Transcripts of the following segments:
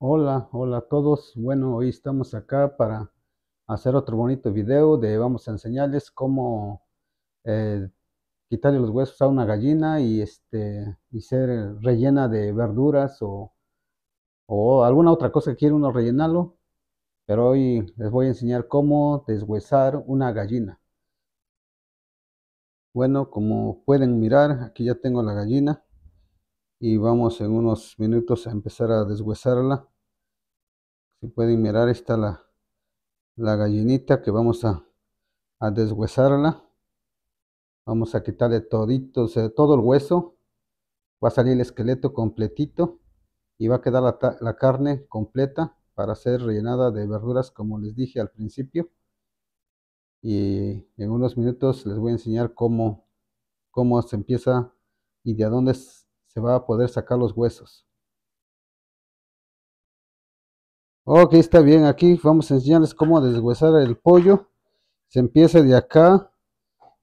Hola, hola a todos. Bueno, hoy estamos acá para hacer otro bonito video de vamos a enseñarles cómo eh, quitarle los huesos a una gallina y este y ser rellena de verduras o, o alguna otra cosa que quiera uno rellenarlo. Pero hoy les voy a enseñar cómo deshuesar una gallina. Bueno, como pueden mirar, aquí ya tengo la gallina y vamos en unos minutos a empezar a deshuesarla si pueden mirar está la, gallinita que vamos a, a deshuesarla vamos a quitarle todito, o todo el hueso va a salir el esqueleto completito y va a quedar la, la, carne completa para ser rellenada de verduras como les dije al principio y en unos minutos les voy a enseñar cómo, cómo se empieza y de dónde se va a poder sacar los huesos Ok, está bien. Aquí vamos a enseñarles cómo deshuesar el pollo. Se empieza de acá,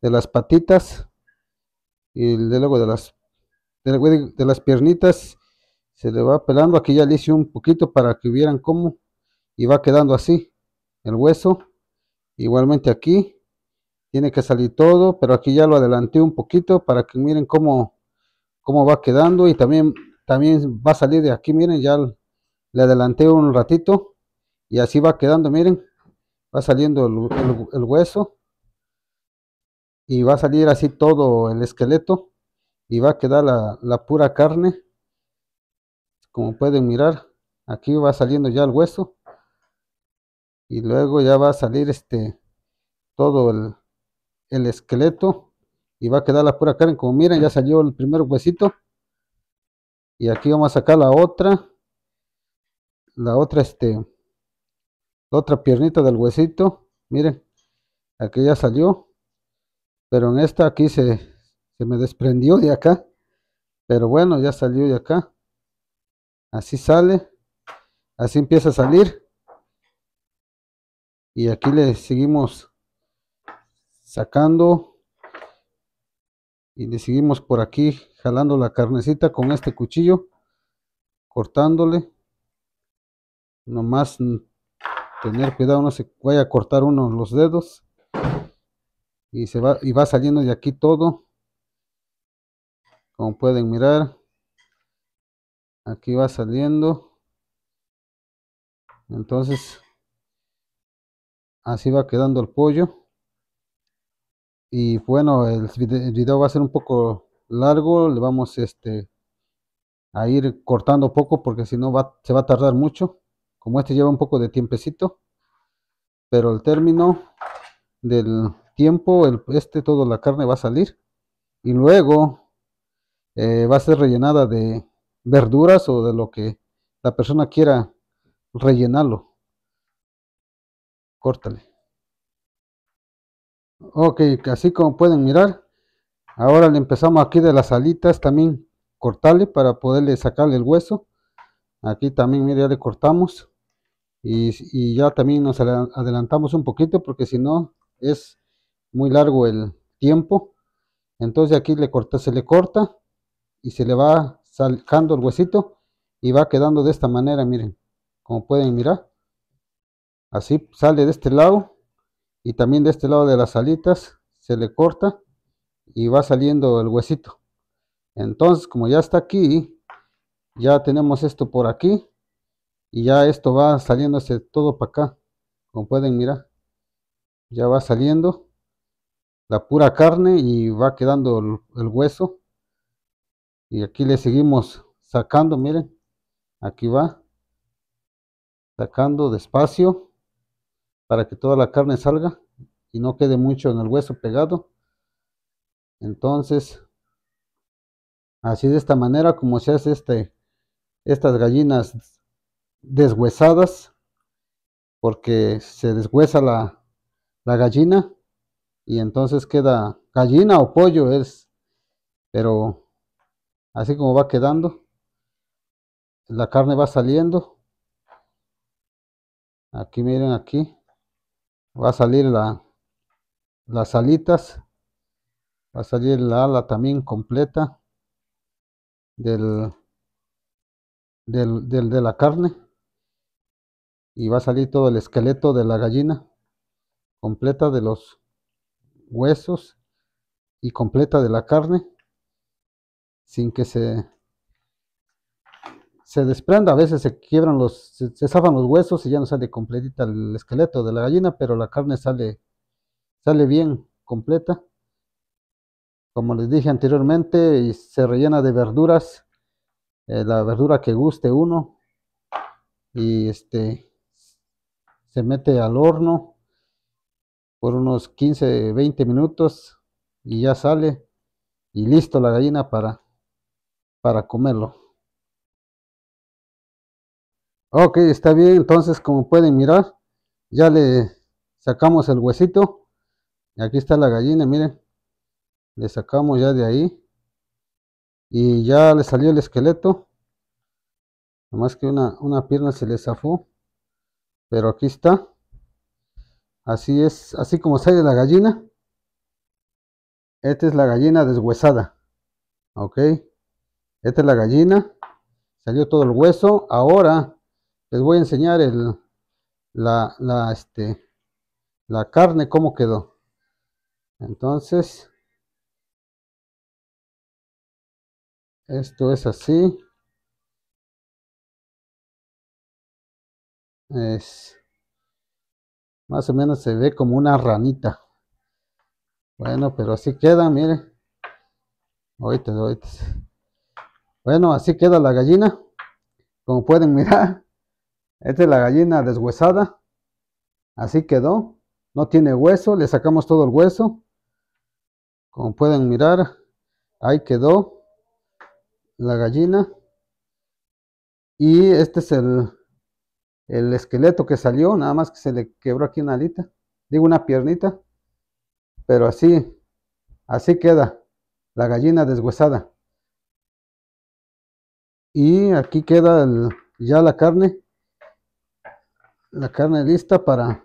de las patitas, y de luego de las, de, las piernitas. Se le va pelando. Aquí ya le hice un poquito para que vieran cómo. Y va quedando así el hueso. Igualmente aquí tiene que salir todo, pero aquí ya lo adelanté un poquito para que miren cómo, cómo va quedando. Y también, también va a salir de aquí, miren ya le adelanté un ratito y así va quedando, miren, va saliendo el, hueso y va a salir así todo el esqueleto y va a quedar la, pura carne como pueden mirar aquí va saliendo ya el hueso y luego ya va a salir este todo el, el esqueleto y va a quedar la pura carne como miren ya salió el primer huesito y aquí vamos a sacar la otra la otra, este, la otra piernita del huesito, miren, aquí ya salió, pero en esta aquí se, se me desprendió de acá, pero bueno, ya salió de acá, así sale, así empieza a salir, y aquí le seguimos sacando, y le seguimos por aquí jalando la carnecita con este cuchillo cortándole Nomás tener cuidado, no se vaya a cortar uno los dedos. Y se va, y va saliendo de aquí todo. Como pueden mirar. Aquí va saliendo. Entonces, así va quedando el pollo. Y bueno, el video va a ser un poco largo. Le vamos este, a ir cortando poco porque si no se va a tardar mucho como este lleva un poco de tiempecito, pero al término del tiempo, el, este todo la carne va a salir y luego eh, va a ser rellenada de verduras o de lo que la persona quiera rellenarlo. Córtale. Ok, así como pueden mirar, ahora le empezamos aquí de las alitas también cortarle para poderle sacarle el hueso. Aquí también, mira, ya le cortamos. Y, ya también nos adelantamos un poquito porque si no es muy largo el tiempo. Entonces aquí le se le corta y se le va sacando el huesito y va quedando de esta manera, miren, como pueden mirar. Así sale de este lado y también de este lado de las alitas se le corta y va saliendo el huesito. Entonces, como ya está aquí, ya tenemos esto por aquí y ya esto va saliéndose todo para acá como pueden mirar ya va saliendo la pura carne y va quedando el, el hueso y aquí le seguimos sacando miren aquí va sacando despacio para que toda la carne salga y no quede mucho en el hueso pegado entonces así de esta manera como se hace este estas gallinas deshuesadas, porque se deshuesa la, la gallina y entonces queda gallina o pollo, es, pero así como va quedando, la carne va saliendo. Aquí miren, aquí va a salir la, las alitas, va a salir la ala también completa del, del, del de la carne y va a salir todo el esqueleto de la gallina completa de los huesos y completa de la carne sin que se se desprenda a veces se quiebran los se, los huesos y ya no sale completita el esqueleto de la gallina pero la carne sale sale bien completa como les dije anteriormente y se rellena de verduras eh, la verdura que guste uno y este se mete al horno por unos 15, 20 minutos y ya sale y listo la gallina para, para comerlo. Ok, está bien, entonces como pueden mirar, ya le sacamos el huesito. Aquí está la gallina, miren. Le sacamos ya de ahí. Y ya le salió el esqueleto. más que una, una pierna se le zafó. Pero aquí está. Así es, así como sale la gallina. Esta es la gallina deshuesada. Ok. Esta es la gallina. Salió todo el hueso. Ahora les voy a enseñar el, la, la, este, la carne, cómo quedó. Entonces, esto es así. Es, más o menos se ve como una ranita. Bueno, pero así queda, mire. Ahorita, ahorita. Bueno, así queda la gallina. Como pueden mirar, esta es la gallina deshuesada. Así quedó. No tiene hueso, le sacamos todo el hueso. Como pueden mirar, ahí quedó la gallina. Y este es el, el esqueleto que salió, nada más que se le quebró aquí una alita, digo una piernita, pero así, así queda la gallina deshuesada. Y aquí queda ya la carne, la carne lista para,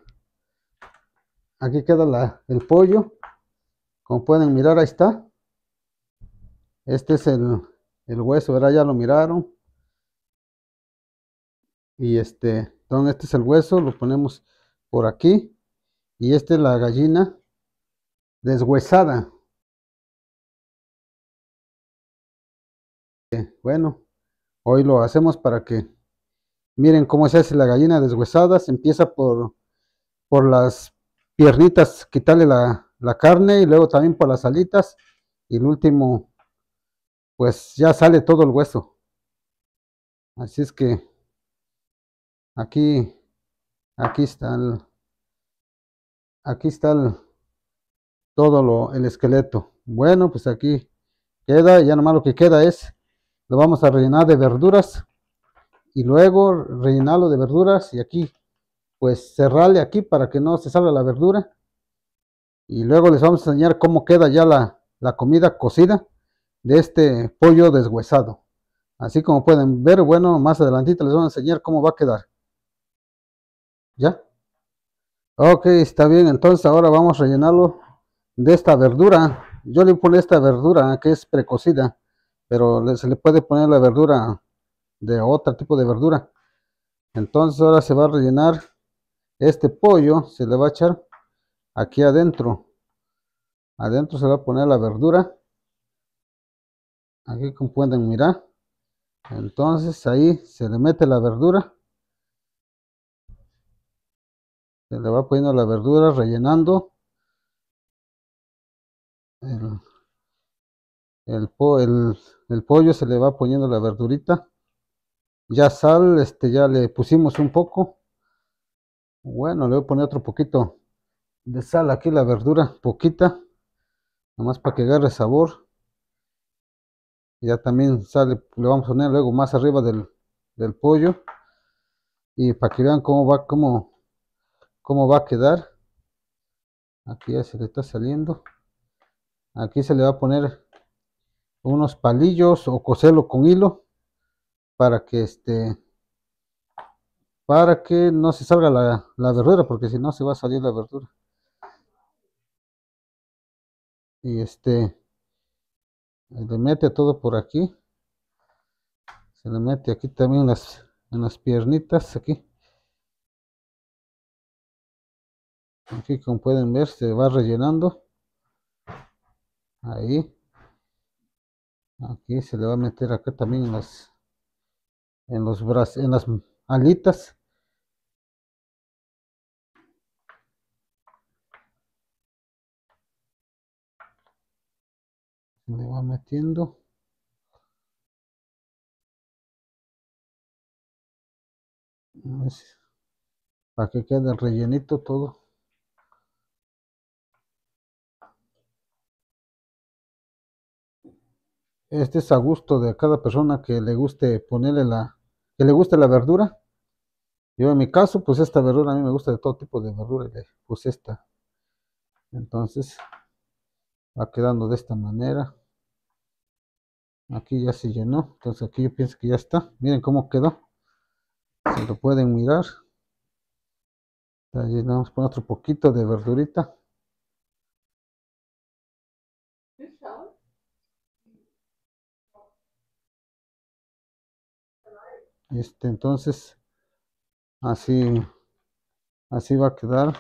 aquí queda el pollo, como pueden mirar ahí está, este es el, hueso, ¿verdad? ya lo miraron, y este, donde este es el hueso, lo ponemos por aquí y esta es la gallina deshuesada. Eh, bueno, hoy lo hacemos para que miren cómo se hace la gallina deshuesada, se empieza por, por las piernitas, quitarle la, la carne y luego también por las alitas y el último pues ya sale todo el hueso. Así es que Aquí, aquí está el, aquí está todo lo, el esqueleto. Bueno, pues aquí queda, ya nomás lo que queda es, lo vamos a rellenar de verduras y luego rellenarlo de verduras y aquí, pues cerrarle aquí para que no se salga la verdura. Y luego les vamos a enseñar cómo queda ya la, la comida cocida de este pollo deshuesado. Así como pueden ver, bueno, más adelantito les voy a enseñar cómo va a quedar. ¿Ya? Ok, está bien. Entonces ahora vamos a rellenarlo de esta verdura. Yo le puse esta verdura que es precocida, pero se le puede poner la verdura de otro tipo de verdura. Entonces ahora se va a rellenar este pollo, se le va a echar aquí adentro. Adentro se va a poner la verdura. Aquí como pueden mirar. Entonces ahí se le mete la verdura. se le va poniendo la verdura, rellenando el, pollo, se le va poniendo la verdurita, ya sal, este ya le pusimos un poco, bueno, le voy a poner otro poquito de sal aquí la verdura, poquita, nomás para que agarre sabor, ya también sale, le vamos a poner luego más arriba del, del pollo, y para que vean cómo va, cómo cómo va a quedar. Aquí ya se le está saliendo. Aquí se le va a poner unos palillos o coserlo con hilo para que este para que no se salga la, la verdura porque si no se va a salir la verdura y este le mete todo por aquí se le mete aquí también las en las piernitas aquí aquí como pueden ver se va rellenando ahí aquí se le va a meter acá también en las en los en las alitas se le va metiendo para que quede rellenito todo Este es a gusto de cada persona que le guste ponerle la, que le guste la verdura. Yo en mi caso, pues esta verdura, a mí me gusta de todo tipo de verdura, le esta. Entonces, va quedando de esta manera. Aquí ya se llenó, entonces aquí yo pienso que ya está. Miren cómo quedó. Se lo pueden mirar. vamos a poner otro poquito de verdurita. este entonces así así va a quedar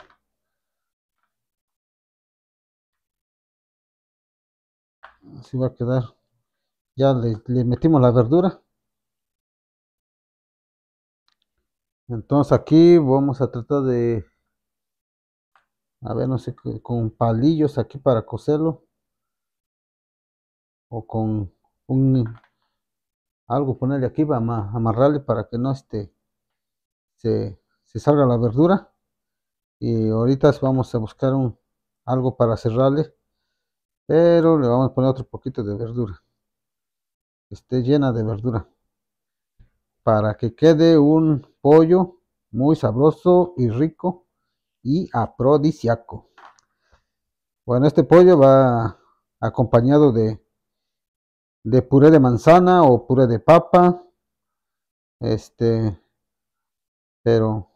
así va a quedar ya le, le metimos la verdura entonces aquí vamos a tratar de a ver no sé con palillos aquí para coserlo o con un algo ponerle aquí a amarrarle para que no esté se, salga la verdura y ahorita vamos a buscar un, algo para cerrarle pero le vamos a poner otro poquito de verdura que esté llena de verdura para que quede un pollo muy sabroso y rico y aprodisiaco bueno este pollo va acompañado de de puré de manzana o puré de papa. Este, pero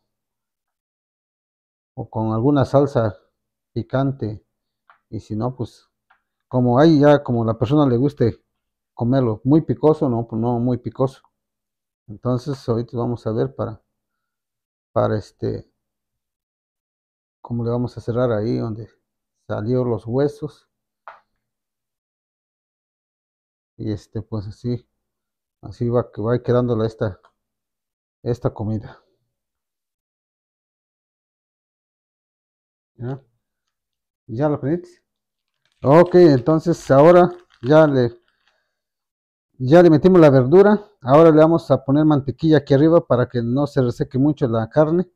o con alguna salsa picante. Y si no, pues como ahí ya como la persona le guste comerlo muy picoso, no, pues no muy picoso. Entonces, ahorita vamos a ver para para este cómo le vamos a cerrar ahí donde salió los huesos. Y este, pues así, así va, que va quedándola esta, esta comida. ¿Ya? ¿Ya lo Ok, entonces ahora ya le, ya le metimos la verdura. Ahora le vamos a poner mantequilla aquí arriba para que no se reseque mucho la carne.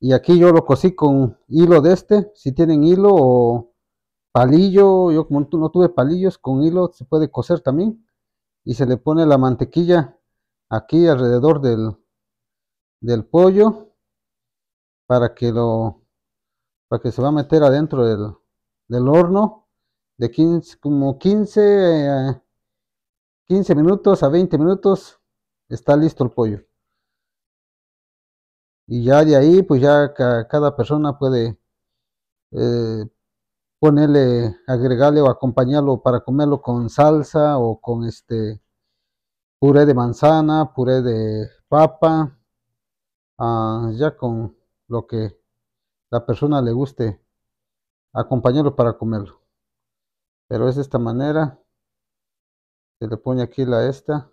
Y aquí yo lo cocí con hilo de este. Si tienen hilo o Palillo, yo como no tuve palillos, con hilo se puede coser también. Y se le pone la mantequilla aquí alrededor del, del pollo para que lo para que se va a meter adentro del, del horno de 15, como 15 15 minutos a 20 minutos está listo el pollo y ya de ahí pues ya cada persona puede eh, ponerle, agregarle o acompañarlo para comerlo con salsa o con este puré de manzana, puré de papa, ah, ya con lo que la persona le guste acompañarlo para comerlo. Pero es de esta manera, se le pone aquí la esta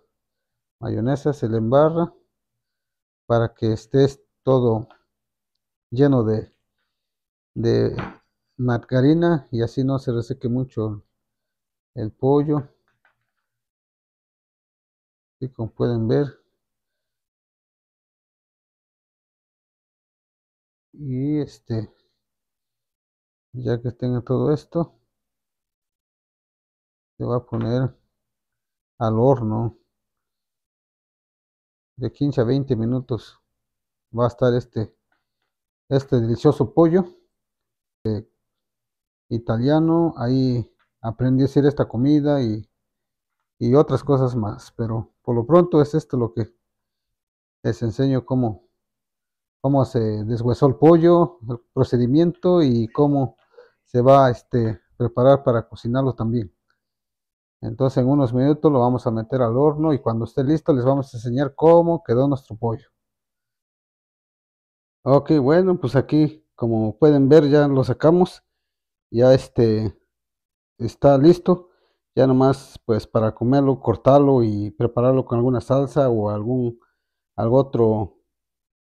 mayonesa, se le embarra para que estés todo lleno de, de margarina y así no se reseque mucho el pollo y como pueden ver y este ya que tenga todo esto se va a poner al horno de 15 a 20 minutos va a estar este este delicioso pollo eh, italiano, ahí aprendí a hacer esta comida y, otras cosas más, pero por lo pronto es esto lo que les enseño cómo, cómo se deshuesó el pollo, el procedimiento y cómo se va a este, preparar para cocinarlo también. Entonces en unos minutos lo vamos a meter al horno y cuando esté listo les vamos a enseñar cómo quedó nuestro pollo. Ok, bueno, pues aquí como pueden ver ya lo sacamos ya este está listo ya nomás pues para comerlo cortarlo y prepararlo con alguna salsa o algún algo otro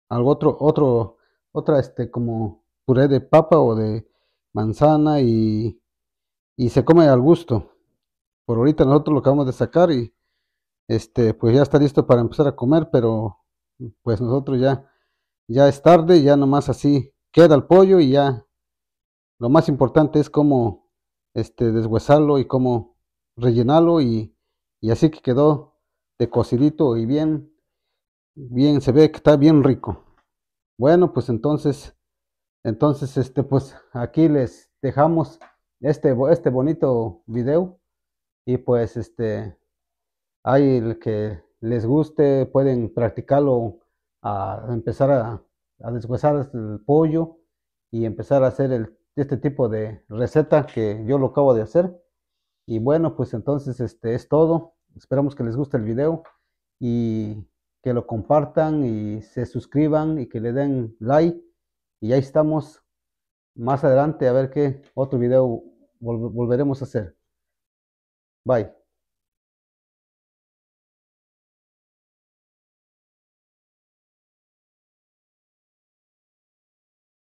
algo otro otro otra este como puré de papa o de manzana y, y se come al gusto por ahorita nosotros lo acabamos de sacar y este pues ya está listo para empezar a comer pero pues nosotros ya ya es tarde ya nomás así queda el pollo y ya lo más importante es cómo este, deshuesarlo y cómo rellenarlo y, así que quedó de cocidito y bien, bien, se ve que está bien rico. Bueno, pues entonces, entonces, este, pues aquí les dejamos este, este bonito video y pues este, hay el que les guste, pueden practicarlo a empezar a, a deshuesar el pollo y empezar a hacer el de este tipo de receta que yo lo acabo de hacer. Y bueno, pues entonces este es todo. Esperamos que les guste el video y que lo compartan y se suscriban y que le den like. Y ahí estamos más adelante a ver qué otro video volveremos a hacer. Bye.